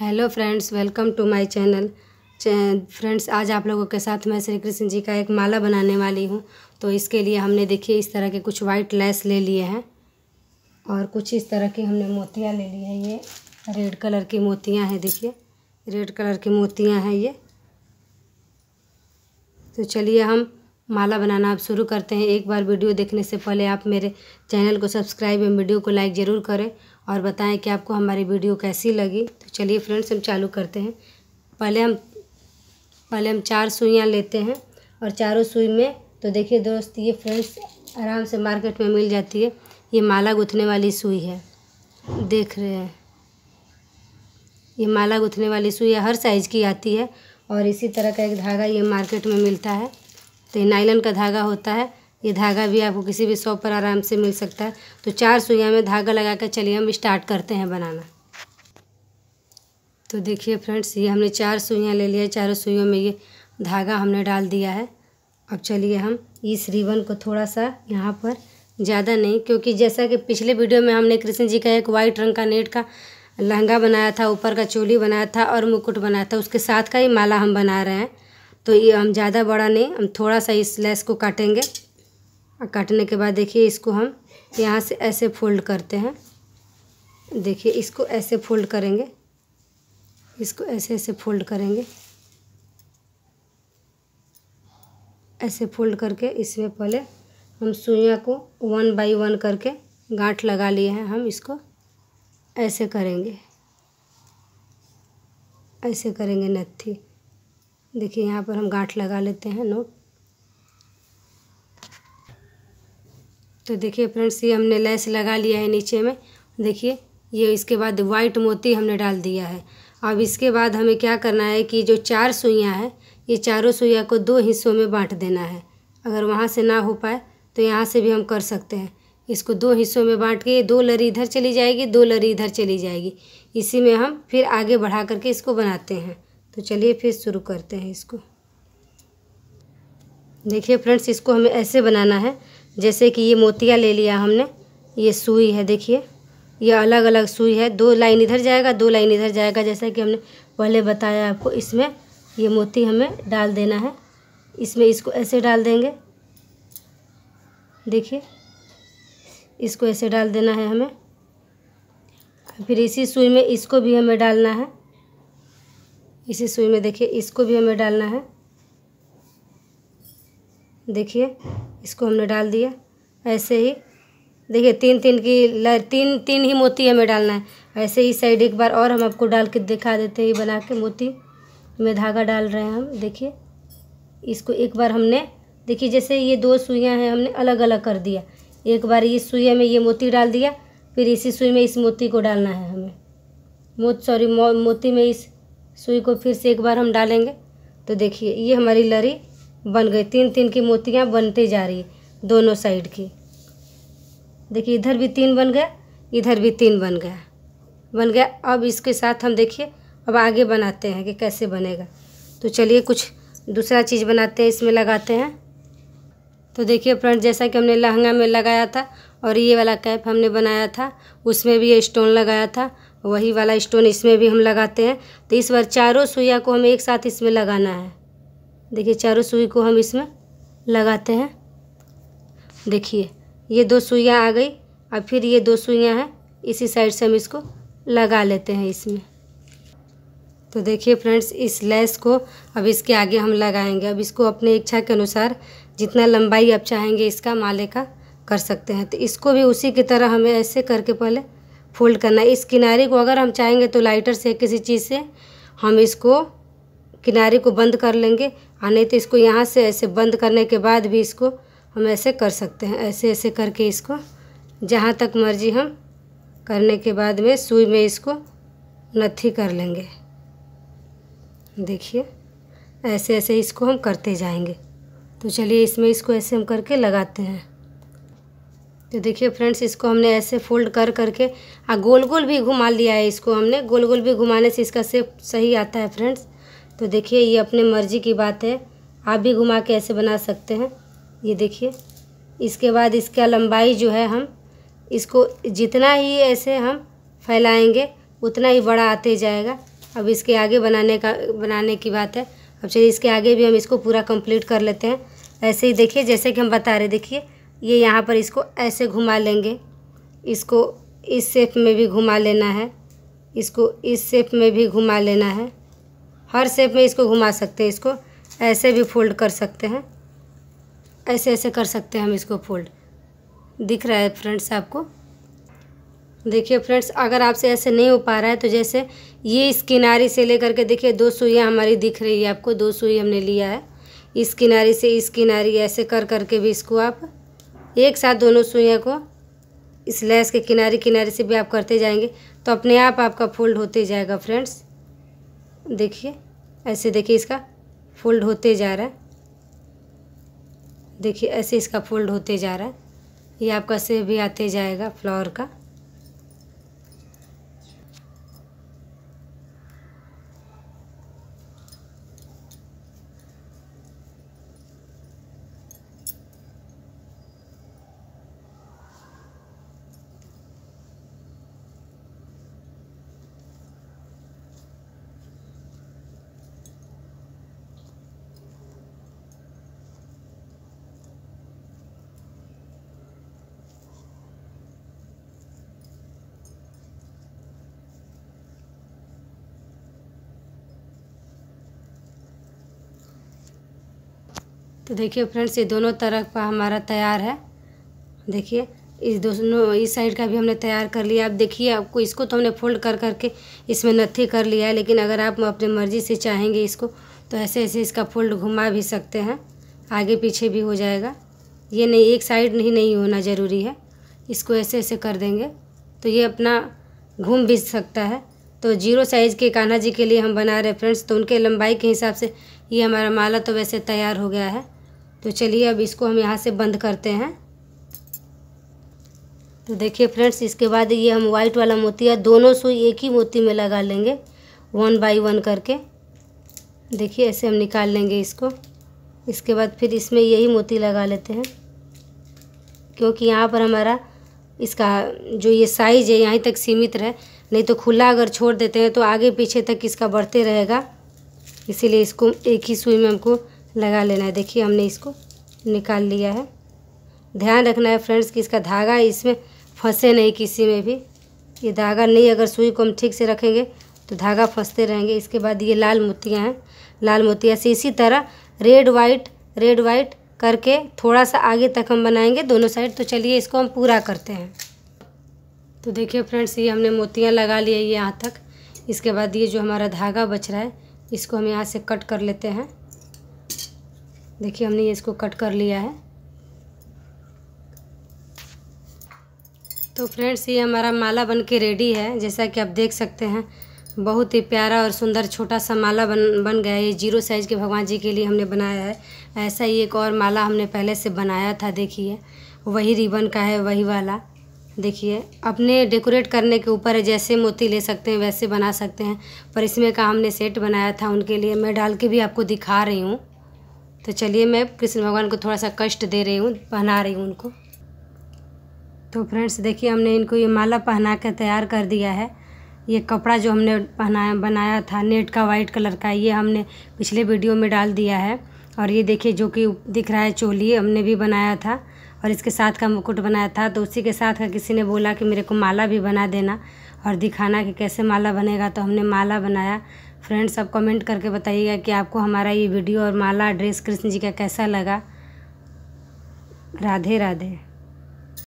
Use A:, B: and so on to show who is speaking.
A: hello friends welcome to my channel friends आज आप लोगों के साथ मैं श्री कृष्ण जी का एक माला बनाने वाली हूँ तो इसके लिए हमने देखिए इस तरह के कुछ वाइट लेस ले लिए हैं और कुछ इस तरह की हमने मोतियाँ ले ली हैं ये रेड कलर की मोतियाँ हैं देखिए रेड कलर की मोतियाँ हैं ये तो चलिए हम माला बनाना आप शुरू करते हैं एक बार वीडियो देखने से पहले आप मेरे चैनल को सब्सक्राइब एवं वीडियो को लाइक ज़रूर करें और बताएं कि आपको हमारी वीडियो कैसी लगी तो चलिए फ्रेंड्स हम चालू करते हैं पहले हम पहले हम चार सुइयाँ लेते हैं और चारों सुई में तो देखिए दोस्त ये फ्रेंड्स आराम से मार्केट में मिल जाती है ये माला गुथने वाली सुई है देख रहे हैं ये माला गुथने वाली सुई हर साइज़ की आती है और इसी तरह का एक धागा ये मार्केट में मिलता है तो ये नाइलन का धागा होता है ये धागा भी आपको किसी भी शॉप पर आराम से मिल सकता है तो चार सुइया में धागा लगा कर चलिए हम स्टार्ट करते हैं बनाना तो देखिए फ्रेंड्स ये हमने चार सुइयाँ ले लिया चारों सुइयों में ये धागा हमने डाल दिया है अब चलिए हम इस रिबन को थोड़ा सा यहाँ पर ज़्यादा नहीं क्योंकि जैसा कि पिछले वीडियो में हमने कृष्ण जी का एक वाइट रंग का नेट का लहंगा बनाया था ऊपर का चोली बनाया था और मुकुट बनाया था उसके साथ का ही माला हम बना रहे हैं तो ये हम ज़्यादा बड़ा नहीं हम थोड़ा सा इस लेस को काटेंगे और काटने के बाद देखिए इसको हम यहाँ से ऐसे फोल्ड करते हैं देखिए इसको ऐसे फोल्ड करेंगे इसको ऐसे ऐसे फोल्ड करेंगे ऐसे फोल्ड करके इसमें पहले हम सुइया को वन बाई वन करके गांठ लगा लिए हैं हम इसको ऐसे करेंगे ऐसे करेंगे नत्थी देखिए यहाँ पर हम गांठ लगा लेते हैं नोट तो देखिए फ्रेंड्स ये हमने लेस लगा लिया है नीचे में देखिए ये इसके बाद वाइट मोती हमने डाल दिया है अब इसके बाद हमें क्या करना है कि जो चार सुइयाँ हैं ये चारों सुइया को दो हिस्सों में बांट देना है अगर वहाँ से ना हो पाए तो यहाँ से भी हम कर सकते हैं इसको दो हिस्सों में बांट के दो लरी इधर चली जाएगी दो लरी इधर चली जाएगी इसी में हम फिर आगे बढ़ा करके इसको बनाते हैं तो चलिए फिर शुरू करते हैं इसको देखिए फ्रेंड्स इसको हमें ऐसे बनाना है जैसे कि ये मोतिया ले लिया हमने ये सुई है देखिए ये अलग अलग सुई है दो लाइन इधर जाएगा दो लाइन इधर जाएगा जैसा कि हमने पहले बताया आपको इसमें ये मोती हमें डाल देना है इसमें इसको ऐसे डाल देंगे देखिए इसको ऐसे डाल देना है हमें फिर इसी सुई में इसको भी हमें डालना है इसी सुई में देखिए इसको भी हमें डालना है देखिए इसको हमने डाल दिया ऐसे ही देखिए तीन तीन की लर तीन तीन ही मोती हमें डालना है ऐसे ही साइड एक बार और हम आपको डाल के दिखा देते हैं बना के मोती में धागा डाल रहे हैं हम देखिए इसको एक बार हमने देखिए जैसे ये दो सुइयाँ हैं हमने अलग अलग कर दिया एक बार इस सुइया में ये मोती डाल दिया फिर इसी सुई में इस मोती को डालना है हमें मो सॉरी मो, मोती में इस सुई को फिर से एक बार हम डालेंगे तो देखिए ये हमारी लरी बन गई तीन तीन की मोतियाँ बनती जा रही दोनों साइड की देखिए इधर भी तीन बन गया इधर भी तीन बन गया बन गया अब इसके साथ हम देखिए अब आगे बनाते हैं कि कैसे बनेगा तो चलिए कुछ दूसरा चीज़ बनाते हैं इसमें लगाते हैं तो देखिए फ्रेंड जैसा कि हमने लहंगा में लगाया था और ये वाला कैप हमने बनाया था उसमें भी ये स्टोन लगाया था वही वाला स्टोन इसमें भी हम लगाते हैं तो इस बार चारों सुइया को हमें एक साथ इसमें लगाना है देखिए चारों सुई को हम इसमें लगाते हैं देखिए ये दो सुइयाँ आ गई और फिर ये दो सुइयाँ हैं इसी साइड से हम इसको लगा लेते हैं इसमें तो देखिए फ्रेंड्स इस लेस को अब इसके आगे हम लगाएंगे अब इसको अपने इच्छा के अनुसार जितना लंबाई आप चाहेंगे इसका माले का कर सकते हैं तो इसको भी उसी की तरह हमें ऐसे करके पहले फोल्ड करना है इस किनारे को अगर हम चाहेंगे तो लाइटर से किसी चीज़ से हम इसको किनारे को बंद कर लेंगे और हाँ, नहीं तो इसको यहाँ से ऐसे बंद करने के बाद भी इसको हम ऐसे कर सकते हैं ऐसे ऐसे करके इसको जहाँ तक मर्जी हम करने के बाद में सुई में इसको नथी कर लेंगे देखिए ऐसे ऐसे इसको हम करते जाएंगे तो चलिए इसमें इसको ऐसे हम करके लगाते हैं तो देखिए फ्रेंड्स इसको हमने ऐसे फोल्ड कर करके आ हाँ, गोल गोल भी घुमा लिया है इसको हमने गोल गोल भी घुमाने से इसका सेप सही आता है फ्रेंड्स तो देखिए ये अपने मर्ज़ी की बात है आप भी घुमा के ऐसे बना सकते हैं ये देखिए इसके बाद इसका लंबाई जो है हम इसको जितना ही ऐसे हम फैलाएंगे उतना ही बड़ा आते जाएगा अब इसके आगे बनाने का बनाने की बात है अब चलिए इसके आगे भी हम इसको पूरा कंप्लीट कर लेते हैं ऐसे ही देखिए जैसे कि हम बता रहे देखिए ये यहाँ पर इसको ऐसे घुमा लेंगे इसको इस शेप में भी घुमा लेना है इसको इस शेप में भी घुमा लेना है हर शेप में इसको घुमा सकते हैं इसको ऐसे भी फोल्ड कर सकते हैं ऐसे ऐसे कर सकते हैं हम इसको फोल्ड दिख रहा है फ्रेंड्स आपको देखिए फ्रेंड्स अगर आपसे ऐसे नहीं हो पा रहा है तो जैसे ये इस किनारे से लेकर के देखिए दो सुइयाँ हमारी दिख रही है आपको दो सुई हमने लिया है इस किनारे से इस किनारे ऐसे कर करके भी इसको आप एक साथ दोनों सुइयाँ को इस लैस के किनारे किनारे से भी आप करते जाएंगे तो अपने आप आपका फोल्ड होते जाएगा फ्रेंड्स देखिए ऐसे देखिए इसका फोल्ड होते जा रहा है देखिए ऐसे इसका फोल्ड होते जा रहा है ये आपका सेव भी आते जाएगा फ्लावर का तो देखिए फ्रेंड्स ये दोनों तरफ का हमारा तैयार है देखिए इस दोनों इस साइड का भी हमने तैयार कर लिया अब देखिए आपको इसको तो हमने फोल्ड कर करके इसमें नथी कर लिया है लेकिन अगर आप अपने मर्ज़ी से चाहेंगे इसको तो ऐसे ऐसे इसका फोल्ड घुमा भी सकते हैं आगे पीछे भी हो जाएगा ये नहीं एक साइड नहीं नहीं होना ज़रूरी है इसको ऐसे ऐसे कर देंगे तो ये अपना घूम भी सकता है तो जीरो साइज़ के कान्हा जी के लिए हम बना रहे फ्रेंड्स तो उनके लंबाई के हिसाब से ये हमारा माला तो वैसे तैयार हो गया है तो चलिए अब इसको हम यहाँ से बंद करते हैं तो देखिए फ्रेंड्स इसके बाद ये हम वाइट वाला मोती है दोनों सुई एक ही मोती में लगा लेंगे वन बाई वन करके देखिए ऐसे हम निकाल लेंगे इसको इसके बाद फिर इसमें यही मोती लगा लेते हैं क्योंकि यहाँ पर हमारा इसका जो ये साइज़ है यहीं तक सीमित रहे नहीं तो खुला अगर छोड़ देते हैं तो आगे पीछे तक इसका बढ़ते रहेगा इसीलिए इसको एक ही सुई में हमको लगा लेना है देखिए हमने इसको निकाल लिया है ध्यान रखना है फ्रेंड्स कि इसका धागा इसमें फंसे नहीं किसी में भी ये धागा नहीं अगर सुई को हम ठीक से रखेंगे तो धागा फंसते रहेंगे इसके बाद ये लाल मोतियाँ हैं लाल मोतिया से इसी तरह रेड वाइट रेड वाइट करके थोड़ा सा आगे तक हम बनाएंगे दोनों साइड तो चलिए इसको हम पूरा करते हैं तो देखिए फ्रेंड्स ये हमने मोतियाँ लगा लिए यहाँ तक इसके बाद ये जो हमारा धागा बच रहा है इसको हम यहाँ से कट कर लेते हैं देखिए हमने ये इसको कट कर लिया है तो फ्रेंड्स ये हमारा माला बन के रेडी है जैसा कि आप देख सकते हैं बहुत ही प्यारा और सुंदर छोटा सा माला बन बन गया है ये जीरो साइज़ के भगवान जी के लिए हमने बनाया है ऐसा ही एक और माला हमने पहले से बनाया था देखिए वही रिबन का है वही वाला देखिए अपने डेकोरेट करने के ऊपर जैसे मोती ले सकते हैं वैसे बना सकते हैं पर इसमें का हमने सेट बनाया था उनके लिए मैं डाल के भी आपको दिखा रही हूँ तो चलिए मैं कृष्ण भगवान को थोड़ा सा कष्ट दे रही हूँ पहना रही हूँ उनको तो फ्रेंड्स देखिए हमने इनको ये माला पहना कर तैयार कर दिया है ये कपड़ा जो हमने पहनाया बनाया था नेट का वाइट कलर का ये हमने पिछले वीडियो में डाल दिया है और ये देखिए जो कि दिख रहा है चोली हमने भी बनाया था और इसके साथ का मुकुट बनाया था तो उसी के साथ का किसी ने बोला कि मेरे को माला भी बना देना और दिखाना कि कैसे माला बनेगा तो हमने माला बनाया फ्रेंड्स आप कमेंट करके बताइएगा कि आपको हमारा ये वीडियो और माला ड्रेस कृष्ण जी का कैसा लगा राधे राधे